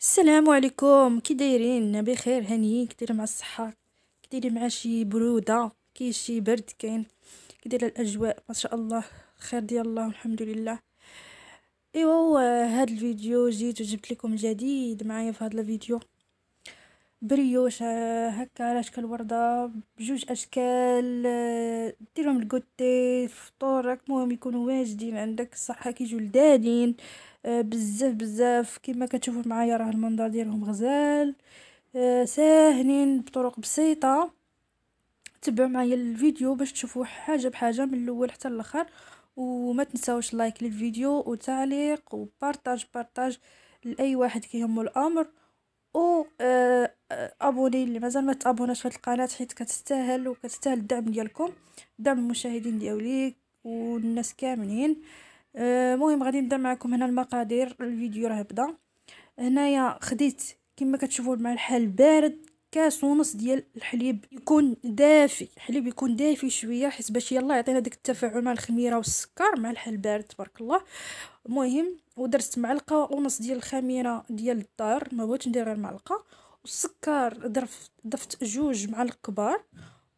السلام عليكم كي دايرين بخير هانيين كدير مع الصحه كدير مع شي بروده كي شي برد كاين كدير الاجواء ما شاء الله خير ديال الله والحمد لله ايوا هاد الفيديو جيت وجبت لكم جديد معايا في هاد الفيديو بريوش آه، هكا على شكل ورده بجوج اشكال آه، ديرهم الكوتي فطورك المهم يكونوا واجدين عندك الصحه كيجوا لذادين آه، بزاف بزاف كما كتشوفوا معايا راه المنظر ديالهم غزال آه، ساهلين بطرق بسيطه تبعوا معايا الفيديو باش تشوفوا حاجه بحاجه من الاول حتى الاخر وما تنساوش لايك للفيديو وتعليق وبارطاج بارطاج لاي واحد كيهمو الامر و آه، ابوني اللي مازال ما تابوناش في القناه حيت كتستاهل وكتستاهل الدعم ديالكم دعم المشاهدين ديالي والناس كاملين المهم آه، غادي نبدا معكم هنا المقادير الفيديو راه بدا هنايا خديت كما كتشوفوا مع الحال بارد كاس ونص ديال الحليب يكون دافي الحليب يكون دافي شويه حيت باش يلا يعطينا داك التفاعل مع الخميره والسكر مع الحال بارد تبارك الله المهم ودرت معلقه ونص ديال الخميره ديال الدار ما بغيتش ندير غير معلقه والسكر ضفت جوج معالق كبار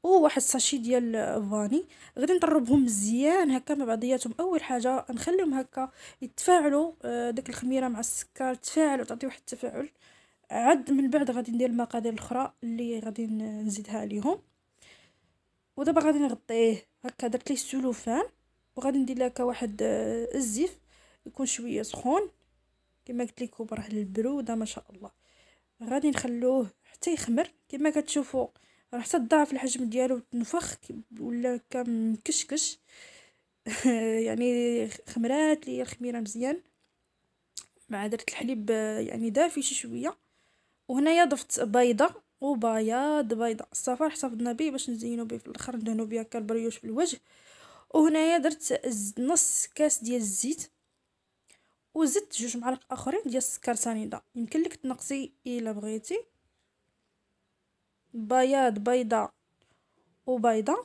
وواحد الساشي ديال فاني غادي نضربهم مزيان هكا مع بعضياتهم اول حاجه نخليهم هكا يتفاعلوا آه، داك الخميره مع السكر تفاعل تعطي واحد التفاعل عاد من بعد غادي ندير المقادير الاخرى اللي غادي نزيدها عليهم ودابا غادي نغطيه هكا درت ليه السلوفان وغادي ندير لك واحد آه، الزيف يكون شويه سخون كما قلت لكم راه البروده ما شاء الله غادي نخلوه حتى يخمر كما كتشوفوا راه حتى ضاعف الحجم ديالو تنفخ ولا كان مكشكش يعني خمرات لي الخميره مزيان مع درت الحليب يعني دافي شي شويه وهنايا ضفت بيضه وبياض بيضه الصفار حفظنا به باش نزينو به في الاخر ندهنو به هكا البريوش في الوجه وهنايا درت نص كاس ديال الزيت وزدت جوج معالق اخرين ديال السكر سنيده يمكن لك تنقصي الا بغيتي بياض بيضة وبيضاء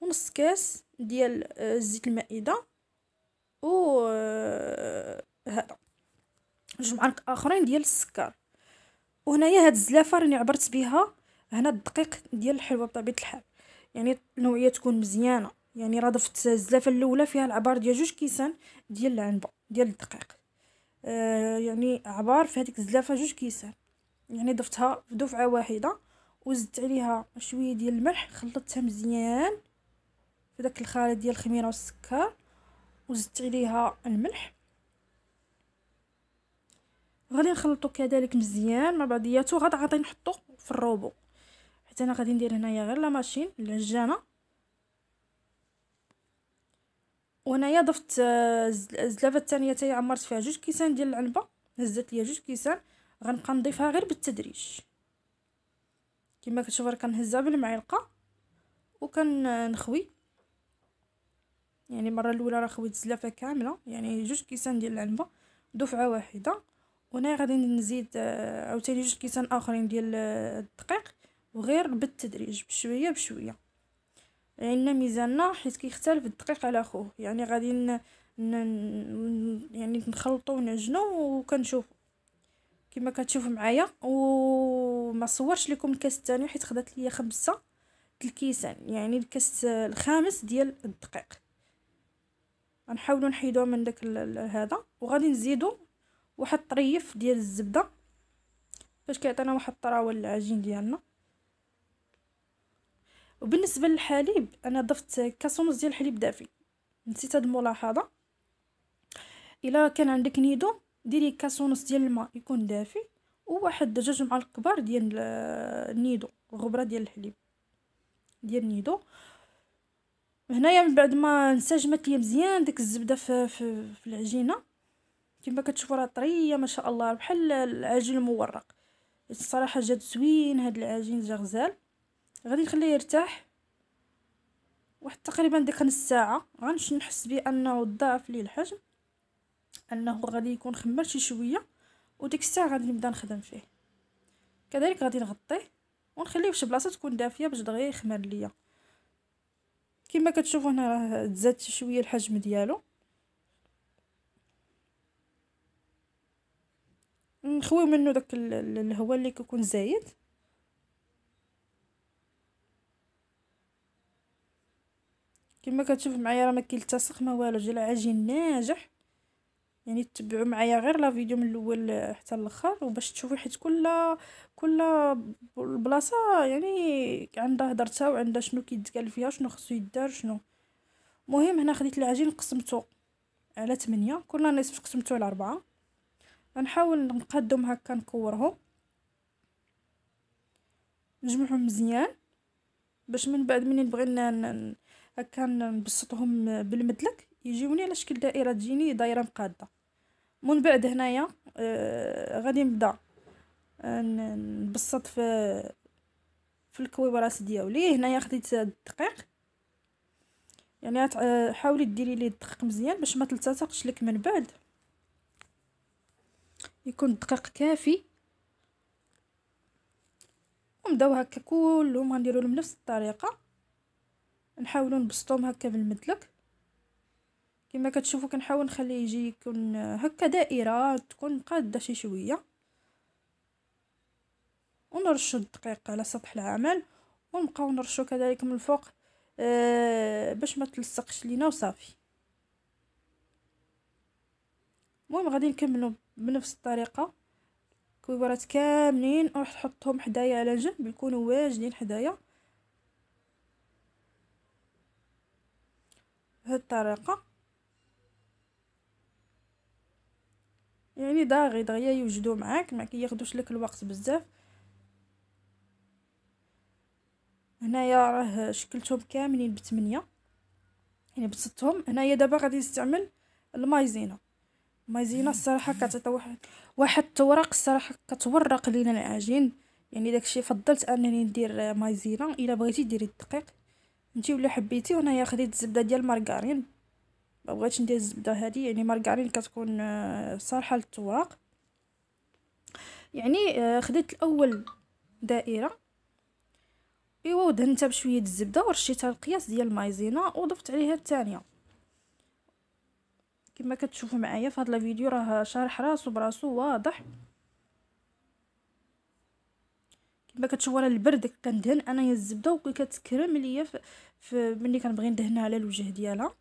ونص كاس ديال آه، الزيت المائدة و آه، هذا جوج معالق اخرين ديال السكر وهنايا هاد الزلافه راني عبرت بها هنا الدقيق ديال الحلوه بطبيعه الحال يعني النوعيه تكون مزيانه يعني راه ضفت الزلافه الاولى فيها العبار ديال جوج كيسان ديال العنبه ديال الدقيق آه يعني عبار في هذيك الزلافه جوج كيسان يعني ضفتها في دفعه واحده وزدت عليها شويه ديال الملح خلطتها مزيان في داك الخليط ديال الخميره والسكر وزدت عليها الملح غادي نخلطو كذلك مزيان مع بعضياتو غادي نحطو في الروبو حتى انا غادي ندير هنايا غير لا ماشين العجانه وهنايا ضفت آه، الزلافه الثانيه تاعي عمرت فيها جوج كيسان ديال العنبه هزت ليا جوج كيسان غنبقى نضيفها غير بالتدريج كما كتشوفوا راه كنهزها بالمعلقه وكنخوي يعني المره الاولى راه خويت الزلافه كامله يعني جوج كيسان ديال العنبه دفعه واحده وهنا غادي نزيد آه، عاوتاني جوج كيسان اخرين ديال آه، الدقيق وغير بالتدريج بشويه بشويه عندنا ميزاننا حيت كيختلف الدقيق على خوه يعني غادي ن... ن... يعني نخلطو ونعجنو وكنشوفو كما كتشوفوا معايا وما صورش لكم الكاس الثاني حيت خدات ليا خمسة الكيسان يعني الكاس الخامس ديال الدقيق غنحاولوا نحيدوه من داك هذا وغادي نزيدو واحد طريف ديال الزبده باش كيعطينا واحد الطراوه للعجين ديالنا وبالنسبه للحليب انا ضفت كاس ونص ديال الحليب دافي نسيت هاد الملاحظه الا كان عندك نيدو ديري كاس ونص ديال الماء يكون دافي وواحد دجاج مع كبار ديال النيدو آه، الغبره ديال الحليب ديال النيدو هنايا من بعد ما انسجمت لي مزيان ديك الزبده في, في, في العجينه كما كتشوفوا راه طريه ما شاء الله بحال العجين المورق الصراحه جات زوين هاد العجين جا غزال غادي نخليه يرتاح واحد تقريبا ديك نص ساعه غنحس نحس انه ضعف ليه الحجم انه غادي يكون خمر شي شويه وديك الساعه غادي نبدا نخدم فيه كذلك غادي نغطيه ونخليه فشي بلاصه تكون دافيه باش دغيا يخمر ليا كما كتشوفوا هنا راه تزاد شويه الحجم ديالو نخويو منه داك الهواء اللي كيكون زايد كما كتشوف معايا راه ما كيلتصق ما والو جا العجين ناجح يعني تبعوا معايا غير لا فيديو من الاول حتى الاخر وباش تشوفوا حيت كل كل بلاصه يعني عندها هضرتها وعندها شنو كيتقال فيها شنو خصو يدار شنو مهم هنا خديت العجين قسمته على 8 كل نصف قسمته على 4 غنحاول نقادهم هكا نكورهم نجمعهم مزيان باش من بعد منين بغينا هكا نبسطهم بالمدلك يجيوني على شكل دائره تجيني دايره مقاده من بعد هنايا آه، غادي نبدا آه، نبسط في في الكويبراس دياولي هنايا خديت الدقيق يعني آه، حاولي ديري ليه الدقيق مزيان باش ما تلتصقش لك من بعد يكون الدقيق كافي ونبداو هكا كلهم غنديرو لهم نفس الطريقه نحاولو نبسطوهم هكا بالمدلك كما كتشوفوا كنحاول نخليه يجي يكون هكا دائره تكون قاده شي شويه ونرشو الدقيق على سطح العمل ونبقاو نرشو كذلك من الفوق آه باش ما تلصقش لينا وصافي المهم غادي نكملو بنفس الطريقه كويبرات كاملين راح نحطهم حدايا على جنب يكونوا واجدين حدايا بهذه الطريقه دغيا داغي دغيا يوجدو معاك ما كياخدوش لك الوقت بزاف هنايا راه شكلتهم كاملين بثمانية يعني بسطتهم هنايا دابا غادي نستعمل المايزينا المايزينا الصراحه كتعطي واحد واحد التورق الصراحه كتورق لينا العجين يعني داكشي فضلت انني ندير مايزينا الا بغيتي ديري الدقيق انتي ولا حبيتي وهنايا خديت الزبده ديال المارغرين ما بغيتش ندير الزبده هذه يعني مارغرين كتكون آه، صالحه للتواق يعني آه، خديت الاول دائره ايوا ودهنتها بشويه الزبده ورشيتها القياس ديال المايزينا وضفت عليها الثانيه كما كتشوفوا معايا في هذا الفيديو راه شارح راسو براسو واضح كما كتشوفوا راه البرد كندهن انايا الزبده وكتكرم ليا ف... في ملي كنبغي ندهنها على الوجه ديالها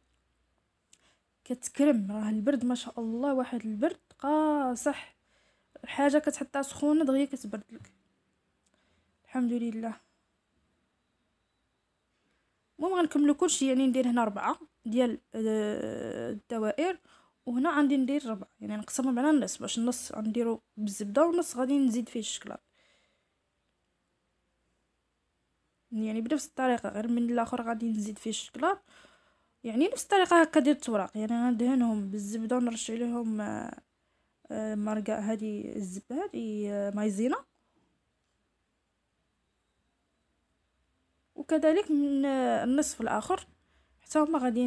كتكرم راه البرد ما شاء الله واحد البرد قاصح حاجه كتحطها سخونه دغيا كتبرد لك الحمد لله المهم غنكملو كلشي يعني ندير هنا ربعة ديال آه، الدوائر وهنا غادي ندير ربعة يعني نقسمهم على النص باش النص غنديرو بالزبده والنص غادي نزيد فيه الشكلاط يعني بنفس الطريقه غير من الاخر غادي نزيد فيه الشكلاط يعني نفس الطريقه هكا ديال التوراق يعني غندهنهم بالزبده ونرش عليهم آه، آه، مرقه هذه الزبده هذه آه، مايزينا وكذلك من النصف الاخر حتى هما غادي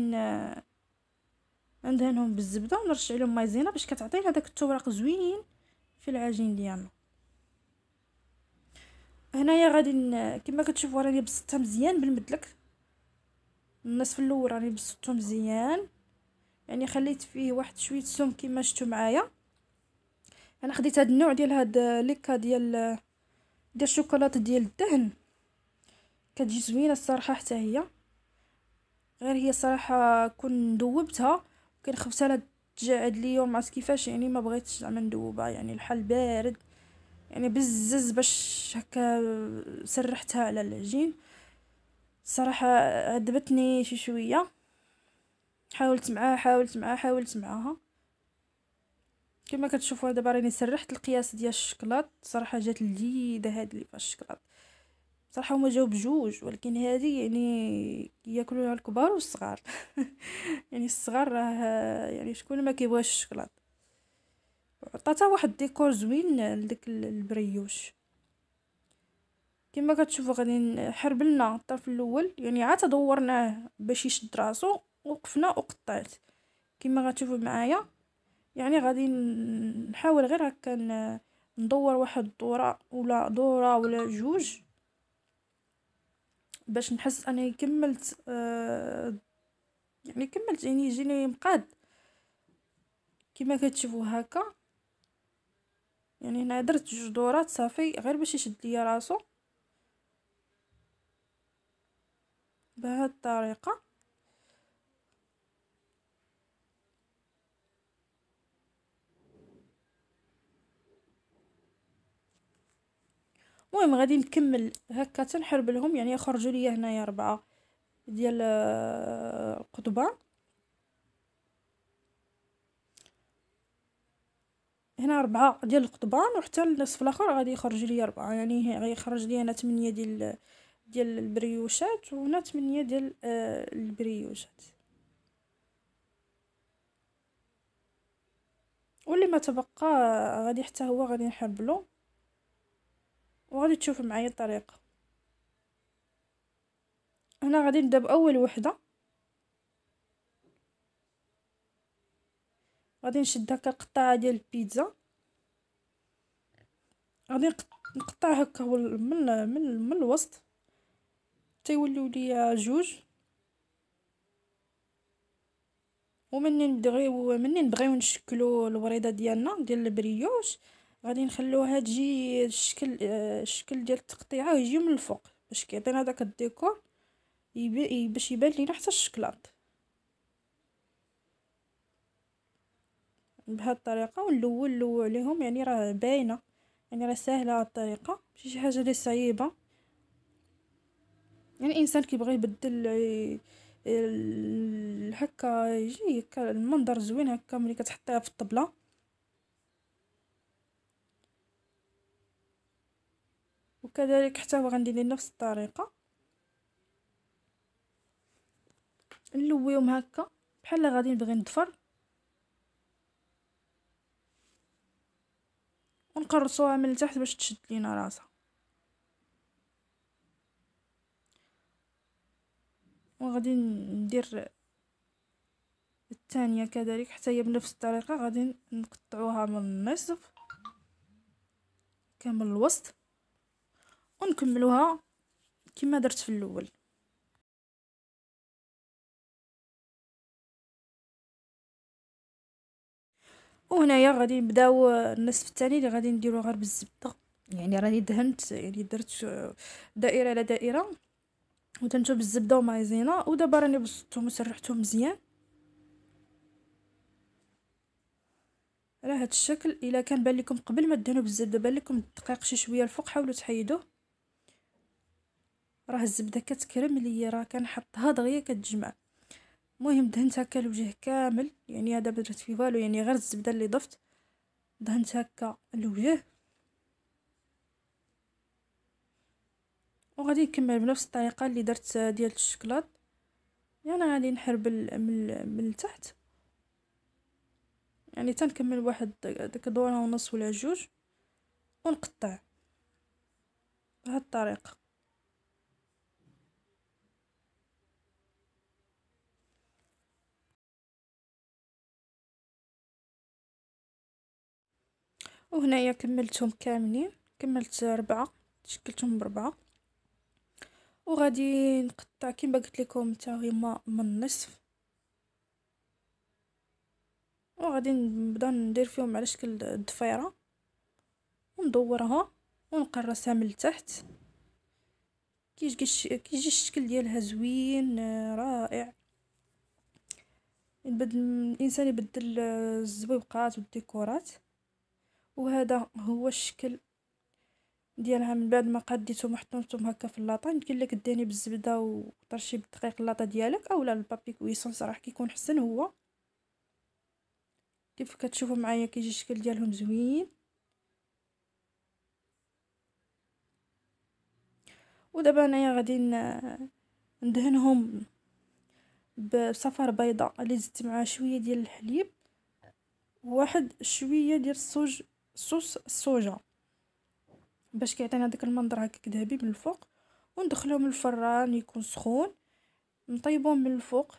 ندهنهم بالزبده ونرش عليهم مايزينا باش كتعطينا داك التوراق زوين في العجين ديالنا هنايا غادي كما كتشوفوا راني بسطتها مزيان بالمدلك النصف في الاول راني بسطته مزيان يعني خليت فيه واحد شويه سم كما شفتوا معايا انا خديت هذا النوع ديال هاد ليكا ديال ديال الشوكولاته ديال الدهن كتجي زوينه الصراحه حتى هي غير هي صراحه كون ذوبتها كان خفتها تجعد لي وما كيفاش يعني ما بغيتش زعما ندوبها يعني الحل بارد يعني بزز باش هكا سرحتها على العجين صراحة عذبتني شي شوية حاولت معاها حاولت معاها حاولت معاها كما كتشوفوا دابا راني سرحت القياس ديال الشكلاط صراحه جات لذيذه هاد اللي فيها الشكلاط صراحه هما جاو بجوج ولكن هذه يعني ياكلوها الكبار والصغار يعني الصغار راه يعني شكون ما كيبغيش الشكلاط عطاتها واحد ديكور زوين لذاك البريوش كما كتشوفوا غادي حربلنا الطرف الاول يعني عاد دورناه باش يشد راسو وقفنا وقطعت كما غتشوفوا معايا يعني غادي نحاول غير هكا ندور واحد الدوره ولا دوره ولا جوج باش نحس انني كملت آه يعني كملت يعني يجيني مقاد كما كتشوفوا هكا يعني هنا درت جوج دورات صافي غير باش يشد ليا راسو بهذه الطريقة المهم غادي نكمل هكا تنحرب لهم يعني يخرجوا لي هنايا ربعة ديال آه، القضبان هنا ربعة ديال القطبان وحتى النصف الاخر غادي يخرج لي ربعة يعني غيخرج لي انا 8 ديال ديال البريوشات وهنا 8 ديال آه، البريوشات واللي ما تبقى آه، غادي حتى هو غادي نحبلو وغادي تشوف معايا الطريقه هنا غادي نبدا باول وحده غادي نشد هكا القطعه ديال البيتزا غادي نقطع هكا من من من الوسط تيوليو ليا جوج ومنين نبغيو منين نبغيو نشكلو الوريده ديالنا ديال البريوش غادي نخلوها تجي الشكل آه، الشكل ديال التقطيعه يجي من الفوق باش كيعطينا داك الديكور باش يبان لينا حتى الشكلاط بهاد الطريقه ونلول عليهم يعني راه باينه يعني راه ساهله الطريقه ماشي شي حاجه اللي صعيبه يعني انسان كيبغي يبدل هكا يجي هكا المنظر زوين هكا ملي كتحطيها في الطبله وكذلك حتى هو غندير نفس الطريقه نلويهم هكا بحال غادي نبغي نضفر ونقرصوها من التحت باش تشد لينا راسها وغادي ندير الثانيه كذلك حتى هي بنفس الطريقه غادي نقطعوها من النصف كامل الوسط ونكملوها كما درت في الاول وهنايا غادي نبداو النصف الثاني اللي غادي نديرو غير بالزبده يعني راني دهنت يعني درت دائره على دائره وتنتو بالزبده ومايزينا ودابا راني بسطتهم وسرحتهم مزيان راه هذا الشكل الا كان بان لكم قبل ما دهنوا بالزبده بان لكم الدقيق شي شويه الفوق حاولوا تحيدوه راه الزبده كتكرم ليا راه كنحطها دغيا كتجمع المهم دهنت هكا الوجه كامل يعني هذا درت فيه والو يعني غير الزبده اللي ضفت دهنت هكا الوجه وغادي نكمل بنفس الطريقه اللي درت ديال الشكلاط يعني غادي نحربل من من التحت يعني تنكمل واحد داك دوره ونص ولا جوج ونقطع بهاد الطريقه وهنايا كملتهم كاملين كملت ربعة شكلتهم بربعة وغادي نقطع كما قلت لكم حتى هما من النصف وغادي نبدا ندير فيهم على شكل الضفيره وندورها ونقرصها من التحت كيجي الشكل ديالها زوين رائع يبدل الانسان يبدل الزويبقات والديكورات وهذا هو الشكل ديالها من بعد ما قديتهم وحطمتهم هكا في اللاطه يمكن لك داني بالزبده وطرشي بالدقيق اللاطه ديالك اولا البابي كويسون صراحه كيكون حسن هو كيف كتشوفوا معايا كيجي الشكل ديالهم زوين ودابا انايا غادي ندهنهم بصفار بيضاء اللي زدت معاها شويه ديال الحليب واحد شويه ديال الصوج صوص الصوجه باش كيعطينا داك المنظر هكاك ذهبي من الفوق وندخلهم الفران يكون سخون نطيبهم من الفوق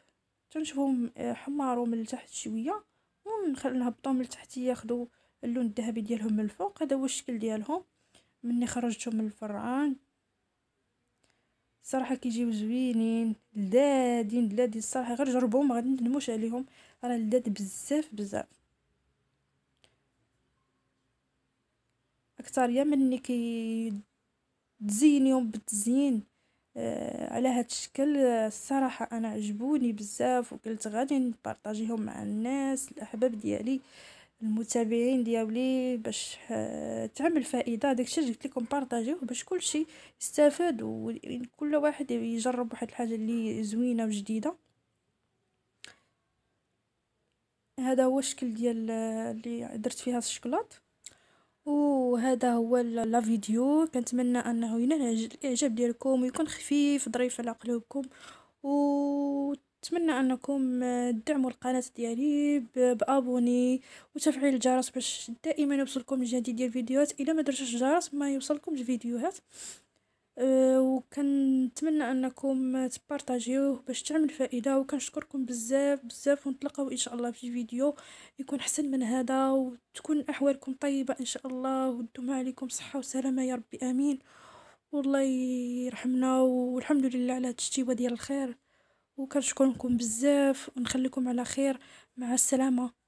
تنشوفهم حمارو من التحت شويه ونخلي نهبطهم التحت ياخذوا اللون الذهبي ديالهم من الفوق هذا هو الشكل ديالهم مني خرجتهم من الفران صراحه كيجيو زوينين لذادين لذادين الصراحه غير جربوهم ما غادي ندموش عليهم راه لذاد بزاف بزاف اكثريه من اللي تزينيهم بالتزيين آه على هذا الشكل آه، الصراحه انا عجبوني بزاف وقلت غادي نبارطاجيهم مع الناس الاحباب ديالي المتابعين ديالي باش آه، تعمل فائده داكشي اللي قلت لكم بارطاجيوه باش كلشي يستافاد وكل واحد يجرب واحد الحاجه اللي زوينه وجديده هذا هو الشكل ديال آه، اللي درت فيها الشكلاط وهذا هو لا فيديو كنتمنى انه ينال الاعجاب ديالكم ويكون خفيف ظريف على قلوبكم نتمنى انكم تدعموا القناه ديالي بابوني وتفعيل الجرس باش دائما يوصلكم الجديد ديال الفيديوهات الا ما درتوش الجرس ما يوصلكمش الفيديوهات آه، وكنتمنى انكم تبارطاجيوه باش تعمل فائده وكنشكركم بزاف بزاف ونتلاقاو ان شاء الله في فيديو يكون احسن من هذا وتكون احوالكم طيبه ان شاء الله ودوما عليكم صحه وسلامه يا ربي امين والله يرحمنا والحمد لله على التجيبه ديال الخير وكنشكركم بزاف ونخليكم على خير مع السلامه